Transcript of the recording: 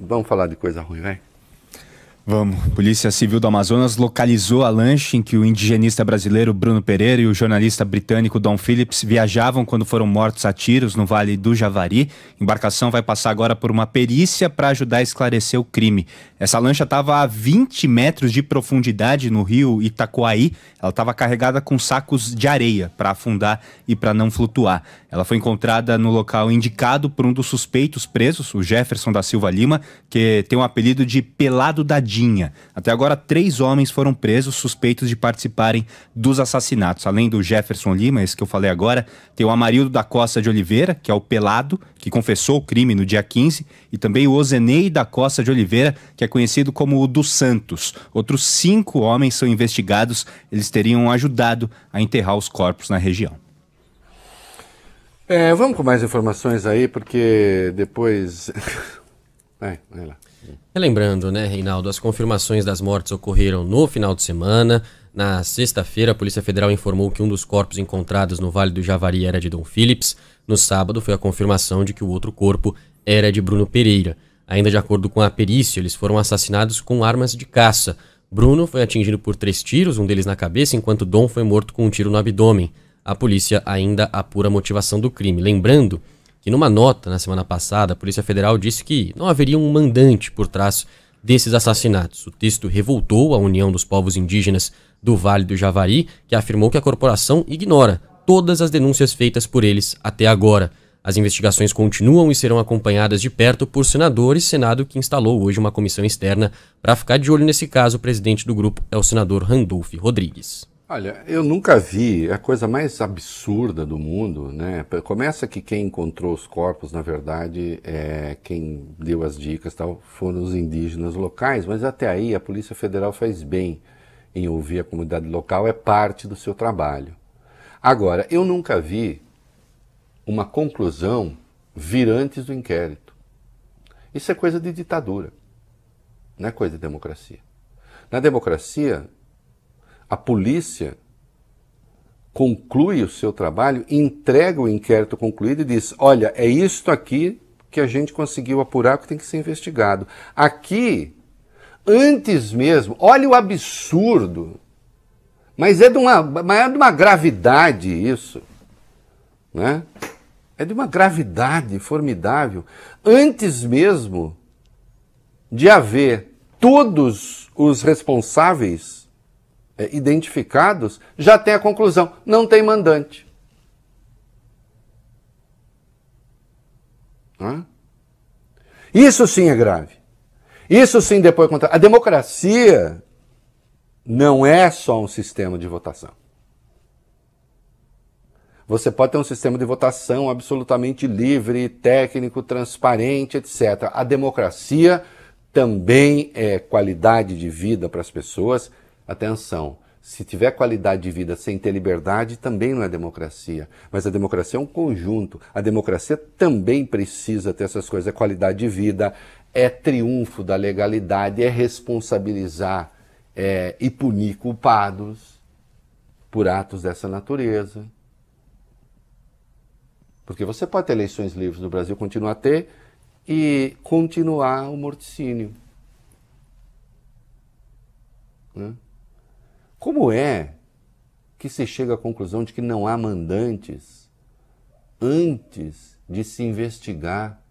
Vamos falar de coisa ruim, vai? Vamos. Polícia Civil do Amazonas localizou a lancha em que o indigenista brasileiro Bruno Pereira e o jornalista britânico Don Phillips viajavam quando foram mortos a tiros no Vale do Javari. A embarcação vai passar agora por uma perícia para ajudar a esclarecer o crime. Essa lancha estava a 20 metros de profundidade no rio Itacoaí. Ela estava carregada com sacos de areia para afundar e para não flutuar. Ela foi encontrada no local indicado por um dos suspeitos presos, o Jefferson da Silva Lima, que tem o um apelido de Pelado da Varginha. Até agora, três homens foram presos suspeitos de participarem dos assassinatos. Além do Jefferson Lima, esse que eu falei agora, tem o Amarildo da Costa de Oliveira, que é o pelado, que confessou o crime no dia 15, e também o Ozenei da Costa de Oliveira, que é conhecido como o dos Santos. Outros cinco homens são investigados, eles teriam ajudado a enterrar os corpos na região. É, vamos com mais informações aí, porque depois é, vai lá. Lembrando, né, Reinaldo, as confirmações das mortes ocorreram no final de semana. Na sexta-feira, a Polícia Federal informou que um dos corpos encontrados no Vale do Javari era de Dom Phillips. No sábado, foi a confirmação de que o outro corpo era de Bruno Pereira. Ainda de acordo com a perícia, eles foram assassinados com armas de caça. Bruno foi atingido por três tiros, um deles na cabeça, enquanto Dom foi morto com um tiro no abdômen. A polícia ainda apura a motivação do crime. Lembrando que numa nota na semana passada, a Polícia Federal disse que não haveria um mandante por trás desses assassinatos. O texto revoltou a União dos Povos Indígenas do Vale do Javari, que afirmou que a corporação ignora todas as denúncias feitas por eles até agora. As investigações continuam e serão acompanhadas de perto por senadores, Senado que instalou hoje uma comissão externa para ficar de olho nesse caso. O presidente do grupo é o senador Randolph Rodrigues. Olha, eu nunca vi é a coisa mais absurda do mundo, né? Começa que quem encontrou os corpos, na verdade, é, quem deu as dicas tal, foram os indígenas locais, mas até aí a Polícia Federal faz bem em ouvir a comunidade local, é parte do seu trabalho. Agora, eu nunca vi uma conclusão vir antes do inquérito. Isso é coisa de ditadura, não é coisa de democracia. Na democracia, a polícia conclui o seu trabalho, entrega o inquérito concluído e diz: olha, é isto aqui que a gente conseguiu apurar que tem que ser investigado. Aqui, antes mesmo, olha o absurdo, mas é de uma, mas é de uma gravidade isso, né? É de uma gravidade formidável. Antes mesmo de haver todos os responsáveis é, identificados, já tem a conclusão: não tem mandante. É? Isso sim é grave. Isso sim depois contra. A democracia não é só um sistema de votação. Você pode ter um sistema de votação absolutamente livre, técnico, transparente, etc. A democracia também é qualidade de vida para as pessoas Atenção, se tiver qualidade de vida sem ter liberdade, também não é democracia. Mas a democracia é um conjunto. A democracia também precisa ter essas coisas. É qualidade de vida, é triunfo da legalidade, é responsabilizar é, e punir culpados por atos dessa natureza. Porque você pode ter eleições livres no Brasil, continuar a ter, e continuar o morticínio. Né? Como é que se chega à conclusão de que não há mandantes antes de se investigar